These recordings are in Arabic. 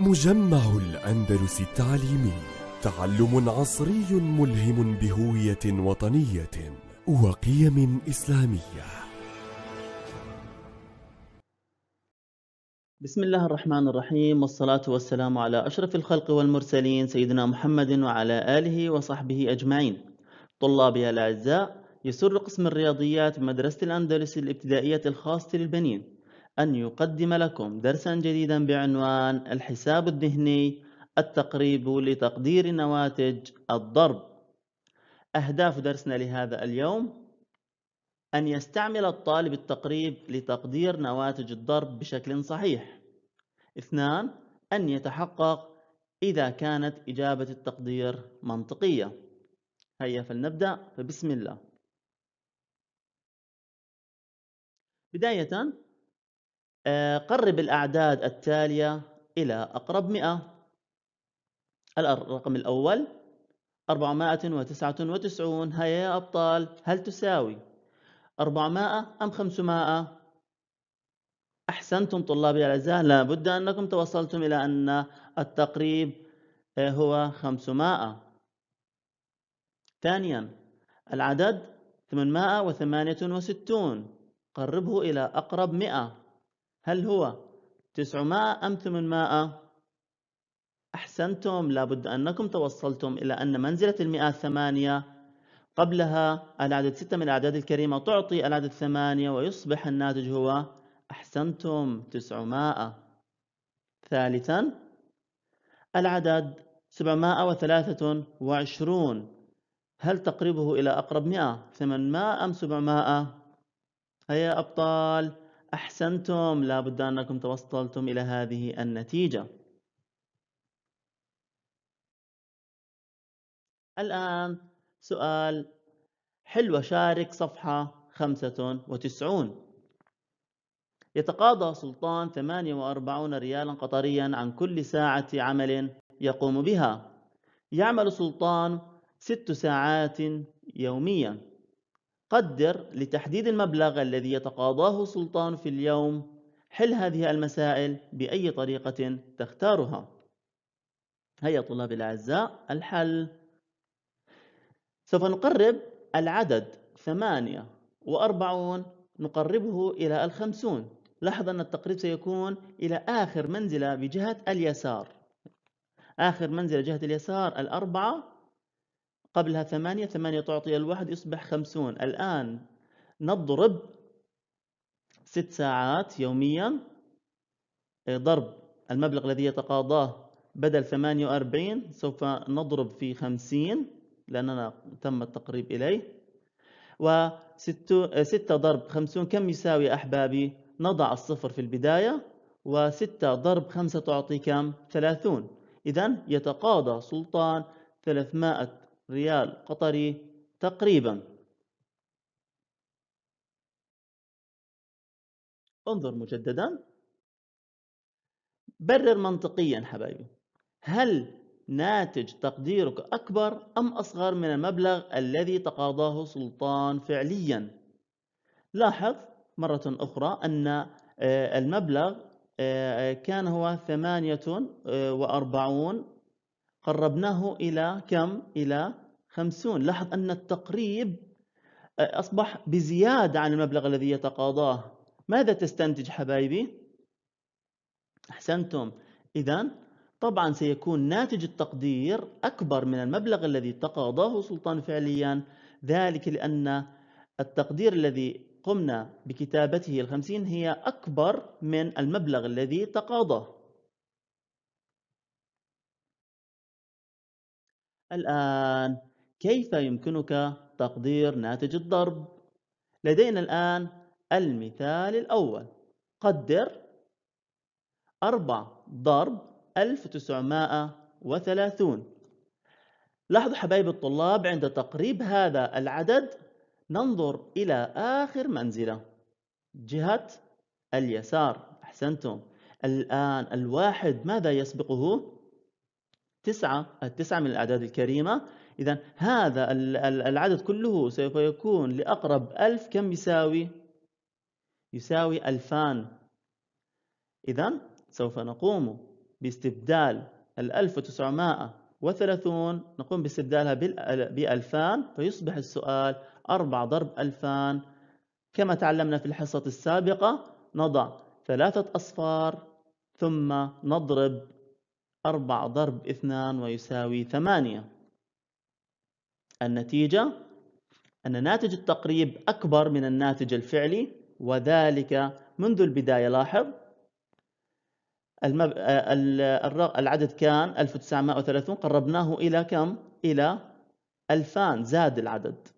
مجمع الأندلس التعليمي تعلم عصري ملهم بهوية وطنية وقيم إسلامية بسم الله الرحمن الرحيم والصلاة والسلام على أشرف الخلق والمرسلين سيدنا محمد وعلى آله وصحبه أجمعين طلابي الأعزاء يسر قسم الرياضيات مدرسة الأندلس الابتدائية الخاصة للبنين أن يقدم لكم درسا جديدا بعنوان الحساب الذهني التقريب لتقدير نواتج الضرب أهداف درسنا لهذا اليوم أن يستعمل الطالب التقريب لتقدير نواتج الضرب بشكل صحيح اثنان أن يتحقق إذا كانت إجابة التقدير منطقية هيا فلنبدأ فبسم الله بداية آه، قرب الأعداد التالية إلى أقرب مئة الرقم الأول 499 هيا يا أبطال هل تساوي 400 أم 500 أحسنتم طلابي الأعزاء لابد أنكم توصلتم إلى أن التقريب آه، هو 500 ثانيا العدد 868 قربه إلى أقرب 100 هل هو 900 أم 800 أحسنتم لابد أنكم توصلتم إلى أن منزلة المئة ثمانية قبلها العدد ستة من الأعداد الكريمة تعطي العدد ثمانية ويصبح الناتج هو أحسنتم 900 ثالثا العدد 723 هل تقربه إلى أقرب 100 800 أم 700 هيا أبطال أحسنتم لابد أنكم توصلتم إلى هذه النتيجة الآن سؤال حلو شارك صفحة 95 يتقاضى سلطان 48 ريالا قطريا عن كل ساعة عمل يقوم بها يعمل سلطان 6 ساعات يوميا قدر لتحديد المبلغ الذي يتقاضاه السلطان في اليوم حل هذه المسائل بأي طريقة تختارها هيا طلاب الأعزاء الحل سوف نقرب العدد ثمانية وأربعون نقربه إلى الخمسون لاحظ أن التقريب سيكون إلى آخر منزلة بجهة اليسار آخر منزلة جهة اليسار الأربعة قبلها ثمانية ثمانية تعطي الواحد يصبح خمسون الآن نضرب ست ساعات يوميا إيه، ضرب المبلغ الذي يتقاضاه بدل 48 سوف نضرب في 50 لأننا تم التقريب إليه و6 ضرب 50 كم يساوي أحبابي؟ نضع الصفر في البداية و6 ضرب 5 تعطي كم؟ 30 إذا يتقاضى سلطان 300 ريال قطري تقريبا انظر مجددا برر منطقيا حبايبي هل ناتج تقديرك أكبر أم أصغر من المبلغ الذي تقاضاه سلطان فعليا لاحظ مرة أخرى أن آه، المبلغ آه، كان هو ثمانية وأربعون قربناه إلى كم؟ إلى 50 لاحظ أن التقريب أصبح بزيادة عن المبلغ الذي يتقاضاه ماذا تستنتج حبايبي؟ أحسنتم إذا طبعا سيكون ناتج التقدير أكبر من المبلغ الذي تقاضاه سلطان فعليا ذلك لأن التقدير الذي قمنا بكتابته الخمسين هي أكبر من المبلغ الذي تقاضاه الآن كيف يمكنك تقدير ناتج الضرب؟ لدينا الآن المثال الأول قدر 4 ضرب 1930 لاحظوا حبايب الطلاب عند تقريب هذا العدد ننظر إلى آخر منزلة جهة اليسار أحسنتم الآن الواحد ماذا يسبقه؟ تسعة التسعة من الأعداد الكريمة إذا هذا العدد كله سوف يكون لأقرب ألف كم يساوي؟ يساوي ألفان إذا سوف نقوم باستبدال الألف وتسعمائة وثلاثون نقوم باستبدالها بألفان فيصبح السؤال أربعة ضرب ألفان كما تعلمنا في الحصة السابقة نضع ثلاثة أصفار ثم نضرب أربعة ضرب اثنان ويساوي ثمانية النتيجة أن ناتج التقريب أكبر من الناتج الفعلي وذلك منذ البداية لاحظ المب... آه، العدد كان 1930 قربناه إلى كم؟ إلى 2000 زاد العدد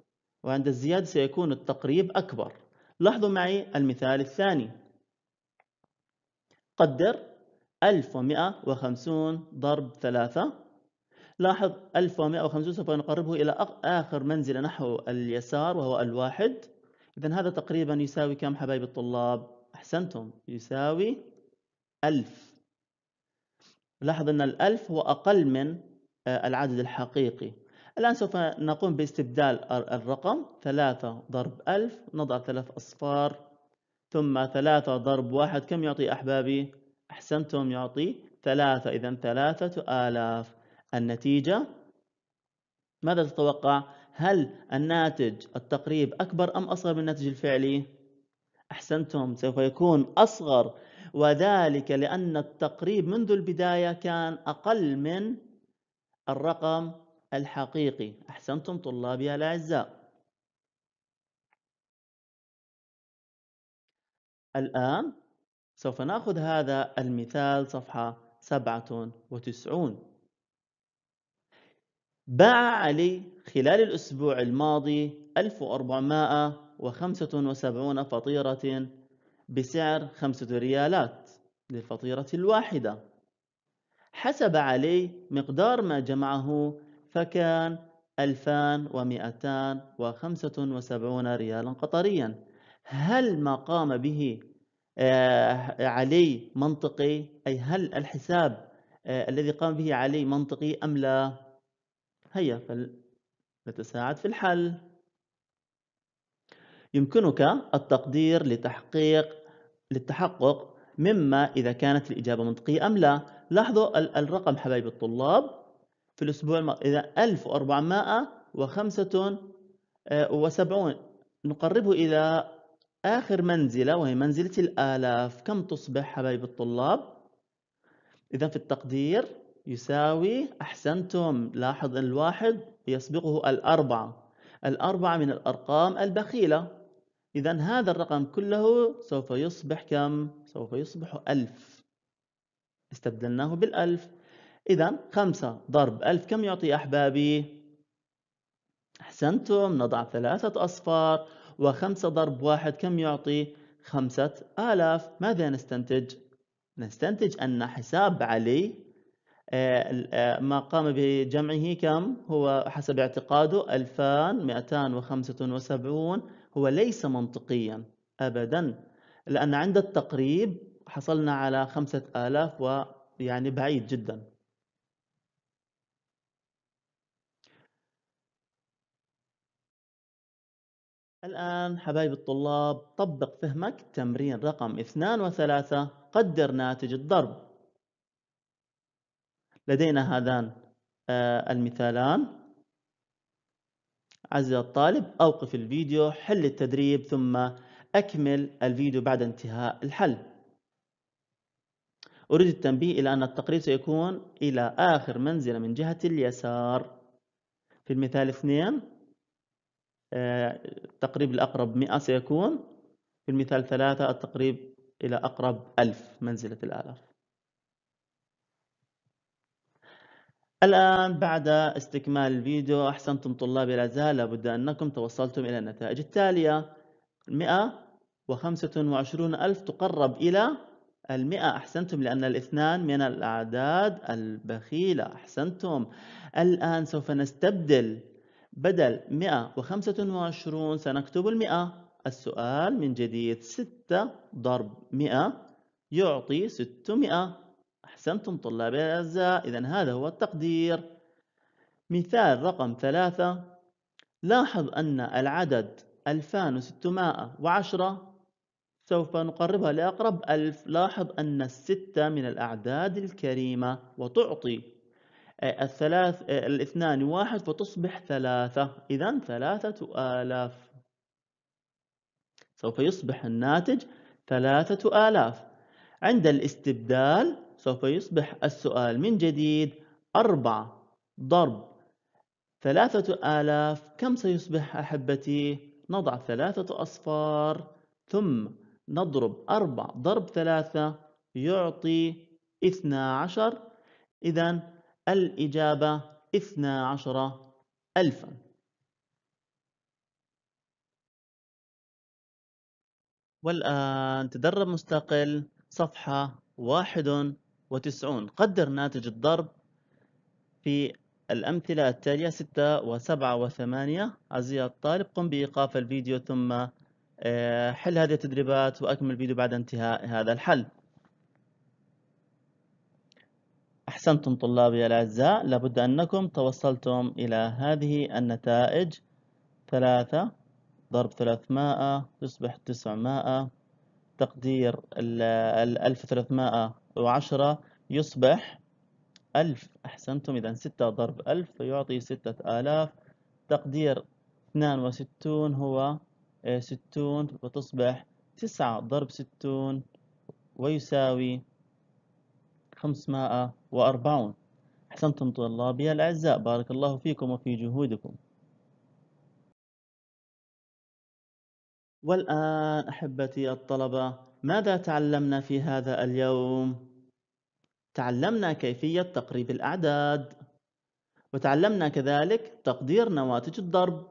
وعند الزيادة سيكون التقريب أكبر لاحظوا معي المثال الثاني قدر 1150 ضرب 3 لاحظ 1150 سوف نقربه إلى آخر منزل نحو اليسار وهو الواحد إذا هذا تقريبا يساوي كم حبايب الطلاب؟ أحسنتم يساوي 1000 لاحظ أن الألف هو أقل من آه، العدد الحقيقي الآن سوف نقوم باستبدال الرقم 3 ضرب 1000 نضع ثلاث أصفار ثم 3 ضرب 1 كم يعطي أحبابي؟ أحسنتم يعطي ثلاثة إذا ثلاثة آلاف النتيجة ماذا تتوقع؟ هل الناتج التقريب أكبر أم أصغر من الناتج الفعلي؟ أحسنتم سوف يكون أصغر وذلك لأن التقريب منذ البداية كان أقل من الرقم الحقيقي أحسنتم طلابي الأعزاء الآن سوف نأخذ هذا المثال صفحة 97 باع علي خلال الأسبوع الماضي 1475 فطيرة بسعر 5 ريالات للفطيرة الواحدة حسب علي مقدار ما جمعه فكان 2275 ريالا قطريا هل ما قام به آه، علي منطقي أي هل الحساب آه، الذي قام به علي منطقي أم لا هيا فلنتساعد في الحل يمكنك التقدير لتحقيق للتحقق مما إذا كانت الإجابة منطقية أم لا لاحظوا الرقم حبايب الطلاب في الأسبوع إذا 1475 آه، نقربه إلى آخر منزلة وهي منزلة الآلاف كم تصبح حبايب الطلاب؟ إذا في التقدير يساوي أحسنتم لاحظ الواحد يسبقه الأربعة الأربعة من الأرقام البخيلة إذا هذا الرقم كله سوف يصبح كم؟ سوف يصبح ألف استبدلناه بالألف إذا خمسة ضرب ألف كم يعطي أحبابي؟ أحسنتم نضع ثلاثة أصفار وخمسة ضرب واحد كم يعطي خمسة آلاف ماذا نستنتج نستنتج أن حساب علي آه، آه، ما قام بجمعه كم هو حسب اعتقاده 2275 هو ليس منطقيا أبدا لأن عند التقريب حصلنا على 5000 ويعني بعيد جدا الآن حبايب الطلاب طبق فهمك تمرين رقم اثنان وثلاثة قدر ناتج الضرب لدينا هذان آه، المثالان عزيزي الطالب أوقف الفيديو حل التدريب ثم أكمل الفيديو بعد انتهاء الحل أريد التنبيه إلى أن التقريب سيكون إلى آخر منزلة من جهة اليسار في المثال اثنين التقريب الأقرب 100 سيكون في المثال ثلاثة التقريب إلى أقرب ألف منزلة الآلاف الآن بعد استكمال الفيديو أحسنتم طلابي الأعزاء لابد أنكم توصلتم إلى النتائج التالية 125 ألف تقرب إلى المئة أحسنتم لأن الاثنان من الأعداد البخيلة أحسنتم الآن سوف نستبدل بدل 125 سنكتب المئة السؤال من جديد 6 ضرب 100 يعطي 600 أحسنتم طلابي الأعزاء إذا هذا هو التقدير مثال رقم ثلاثة لاحظ أن العدد 2610 سوف نقربها لأقرب ألف لاحظ أن الستة من الأعداد الكريمة وتعطي الثلاث الاثنان واحد فتصبح ثلاثة إذا ثلاثة آلاف سوف يصبح الناتج ثلاثة آلاف عند الاستبدال سوف يصبح السؤال من جديد أربعة ضرب ثلاثة آلاف كم سيصبح أحبتي؟ نضع ثلاثة أصفار ثم نضرب أربعة ضرب ثلاثة يعطي اثنا عشر إذا الإجابة اثنا عشر ألفا والآن تدرب مستقل صفحة واحد وتسعون قدر ناتج الضرب في الأمثلة التالية ستة وسبعة وثمانية عزيزي الطالب قم بإيقاف الفيديو ثم آه، حل هذه التدريبات وأكمل الفيديو بعد انتهاء هذا الحل أحسنتم طلابي الأعزاء لابد أنكم توصلتم إلى هذه النتائج ثلاثة ضرب ثلاثمائة تصبح تسعمائة تقدير الألف ثلاثمائة وعشرة يصبح ألف أحسنتم إذا ستة ضرب ألف فيعطي ستة آلاف تقدير اثنان وستون هو إيه، ستون فتصبح تسعة ضرب ستون ويساوي 540 أحسنتم طلابي الأعزاء بارك الله فيكم وفي جهودكم والآن أحبتي الطلبة ماذا تعلمنا في هذا اليوم؟ تعلمنا كيفية تقريب الأعداد وتعلمنا كذلك تقدير نواتج الضرب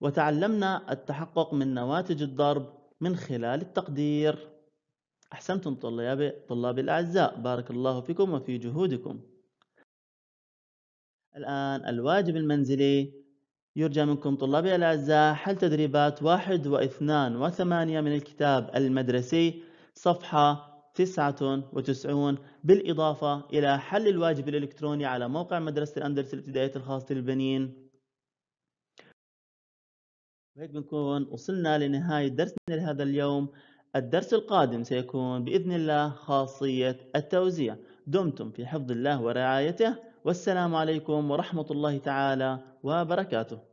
وتعلمنا التحقق من نواتج الضرب من خلال التقدير أحسنتم طلابي, طلابي الأعزاء بارك الله فيكم وفي جهودكم الآن الواجب المنزلي يرجى منكم طلابي الأعزاء حل تدريبات واحد واثنان وثمانية من الكتاب المدرسي صفحة تسعة وتسعون بالإضافة إلى حل الواجب الإلكتروني على موقع مدرسة الأندلس الابتدائية الخاصة للبنين وهيك بنكون وصلنا لنهاية درسنا لهذا اليوم الدرس القادم سيكون بإذن الله خاصية التوزيع دمتم في حفظ الله ورعايته والسلام عليكم ورحمة الله تعالى وبركاته